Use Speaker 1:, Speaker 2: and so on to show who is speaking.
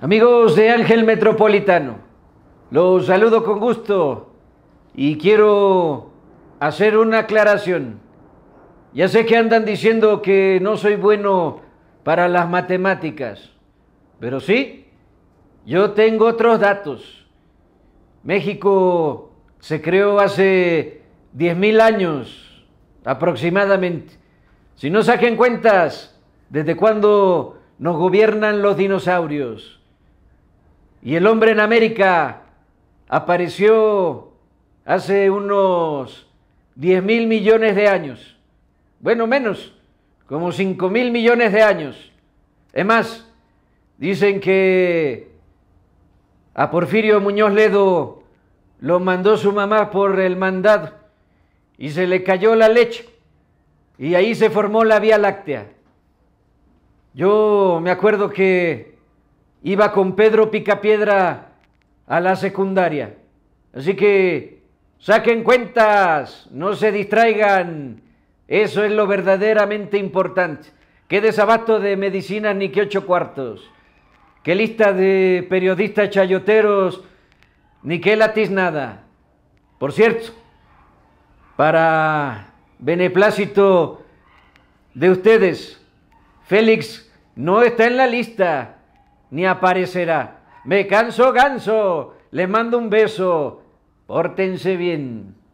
Speaker 1: Amigos de Ángel Metropolitano, los saludo con gusto y quiero hacer una aclaración. Ya sé que andan diciendo que no soy bueno para las matemáticas, pero sí, yo tengo otros datos. México se creó hace 10.000 años aproximadamente. Si no saquen cuentas, ¿desde cuándo nos gobiernan los dinosaurios? Y el hombre en América apareció hace unos 10 mil millones de años. Bueno, menos, como 5 mil millones de años. Es más, dicen que a Porfirio Muñoz Ledo lo mandó su mamá por el mandado y se le cayó la leche y ahí se formó la Vía Láctea. Yo me acuerdo que iba con Pedro Picapiedra a la secundaria. Así que saquen cuentas, no se distraigan. Eso es lo verdaderamente importante. Qué desabasto de medicinas ni qué ocho cuartos. Qué lista de periodistas chayoteros ni qué nada. Por cierto, para beneplácito de ustedes, Félix no está en la lista ni aparecerá. Me canso ganso, le mando un beso, pórtense bien.